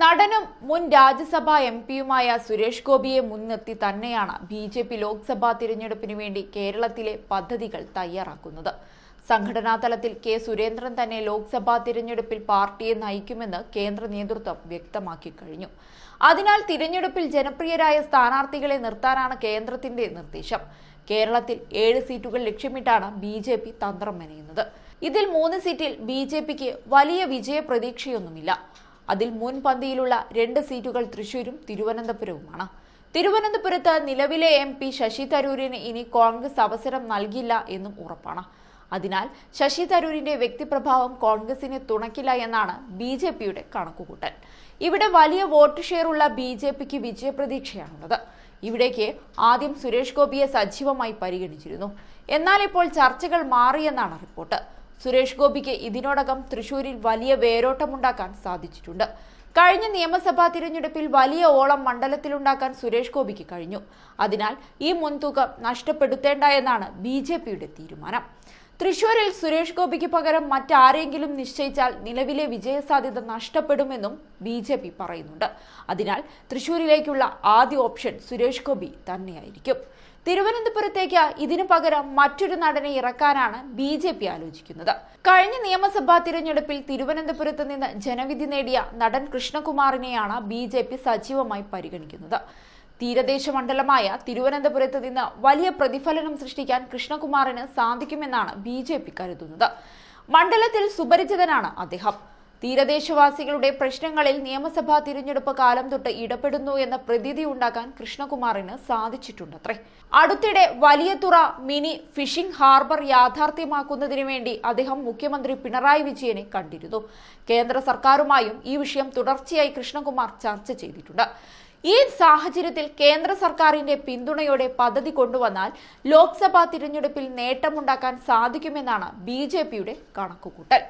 നടനും മുൻ രാജ്യസഭാ എം പിയുമായ സുരേഷ് ഗോപിയെ മുൻനിർത്തി തന്നെയാണ് ബി ജെ പി ലോക്സഭാ തിരഞ്ഞെടുപ്പിന് വേണ്ടി കേരളത്തിലെ പദ്ധതികൾ തയ്യാറാക്കുന്നത് സംഘടനാ തലത്തിൽ കെ സുരേന്ദ്രൻ തന്നെ ലോക്സഭാ തിരഞ്ഞെടുപ്പിൽ പാർട്ടിയെ നയിക്കുമെന്ന് കേന്ദ്ര നേതൃത്വം വ്യക്തമാക്കി കഴിഞ്ഞു അതിനാൽ തിരഞ്ഞെടുപ്പിൽ ജനപ്രിയരായ സ്ഥാനാർത്ഥികളെ നിർത്താനാണ് കേന്ദ്രത്തിന്റെ നിർദ്ദേശം കേരളത്തിൽ ഏഴ് സീറ്റുകൾ ലക്ഷ്യമിട്ടാണ് ബി ജെ പി തന്ത്രം മെനയുന്നത് ഇതിൽ മൂന്ന് സീറ്റിൽ ബി ജെ പിക്ക് വലിയ വിജയ പ്രതീക്ഷയൊന്നുമില്ല അതിൽ മുൻപന്തിയിലുള്ള രണ്ട് സീറ്റുകൾ തൃശൂരും തിരുവനന്തപുരവുമാണ് തിരുവനന്തപുരത്ത് നിലവിലെ എം പി ശശി തരൂരിന് ഇനി കോൺഗ്രസ് അവസരം നൽകില്ല എന്നും ഉറപ്പാണ് അതിനാൽ ശശി തരൂരിന്റെ വ്യക്തിപ്രഭാവം കോൺഗ്രസിനെ തുണക്കില്ല എന്നാണ് ബി ജെ പിയുടെ കണക്കുകൂട്ടൽ ഇവിടെ വലിയ വോട്ട് ഉള്ള ബി ജെ പിക്ക് വിജയപ്രതീക്ഷയാണുള്ളത് ഇവിടേക്ക് ആദ്യം സുരേഷ് ഗോപിയെ സജീവമായി പരിഗണിച്ചിരുന്നു എന്നാൽ ഇപ്പോൾ ചർച്ചകൾ മാറിയെന്നാണ് റിപ്പോർട്ട് സുരേഷ് ഗോപിക്ക് ഇതിനോടകം തൃശൂരിൽ വലിയ വേരോട്ടമുണ്ടാക്കാൻ സാധിച്ചിട്ടുണ്ട് കഴിഞ്ഞ നിയമസഭാ തിരഞ്ഞെടുപ്പിൽ വലിയ ഓളം മണ്ഡലത്തിലുണ്ടാക്കാൻ സുരേഷ് ഗോപിക്ക് കഴിഞ്ഞു അതിനാൽ ഈ മുൻതുക നഷ്ടപ്പെടുത്തേണ്ട എന്നാണ് ബി തീരുമാനം തൃശൂരിൽ സുരേഷ് ഗോപിക്ക് പകരം മറ്റാരെങ്കിലും നിശ്ചയിച്ചാൽ നിലവിലെ വിജയസാധ്യത നഷ്ടപ്പെടുമെന്നും ബി ജെ പി പറയുന്നുണ്ട് അതിനാൽ തൃശൂരിലേക്കുള്ള ആദ്യ ഓപ്ഷൻ സുരേഷ് ഗോപി തന്നെയായിരിക്കും തിരുവനന്തപുരത്തേക്ക് ഇതിനു പകരം മറ്റൊരു നടനെ ഇറക്കാനാണ് ബി ജെ പി ആലോചിക്കുന്നത് കഴിഞ്ഞ നിയമസഭാ തിരഞ്ഞെടുപ്പിൽ തിരുവനന്തപുരത്ത് നിന്ന് ജനവിധി നേടിയ നടൻ കൃഷ്ണകുമാറിനെയാണ് ബി ജെ പി സജീവമായി പരിഗണിക്കുന്നത് തീരദേശ മണ്ഡലമായ തിരുവനന്തപുരത്ത് നിന്ന് വലിയ പ്രതിഫലനം സൃഷ്ടിക്കാൻ കൃഷ്ണകുമാറിന് സാധിക്കുമെന്നാണ് ബി കരുതുന്നത് മണ്ഡലത്തിൽ സുപരിചിതനാണ് അദ്ദേഹം തീരദേശവാസികളുടെ പ്രശ്നങ്ങളിൽ നിയമസഭാ തിരഞ്ഞെടുപ്പ് കാലം തൊട്ട് ഇടപെടുന്നു എന്ന പ്രതിധി ഉണ്ടാക്കാൻ കൃഷ്ണകുമാറിന് സാധിച്ചിട്ടുണ്ടത്രേ അടുത്തിടെ വലിയതുറ മിനി ഫിഷിംഗ് ഹാർബർ യാഥാർത്ഥ്യമാക്കുന്നതിനു വേണ്ടി അദ്ദേഹം മുഖ്യമന്ത്രി പിണറായി വിജയനെ കണ്ടിരുന്നു കേന്ദ്ര സർക്കാരുമായും ഈ വിഷയം തുടർച്ചയായി കൃഷ്ണകുമാർ ചർച്ച ചെയ്തിട്ടുണ്ട് ഈ സാഹചര്യത്തിൽ കേന്ദ്ര സർക്കാരിന്റെ പിന്തുണയോടെ പദ്ധതി കൊണ്ടുവന്നാൽ ലോക്സഭാ തിരഞ്ഞെടുപ്പിൽ നേട്ടമുണ്ടാക്കാൻ സാധിക്കുമെന്നാണ് ബി കണക്കുകൂട്ടൽ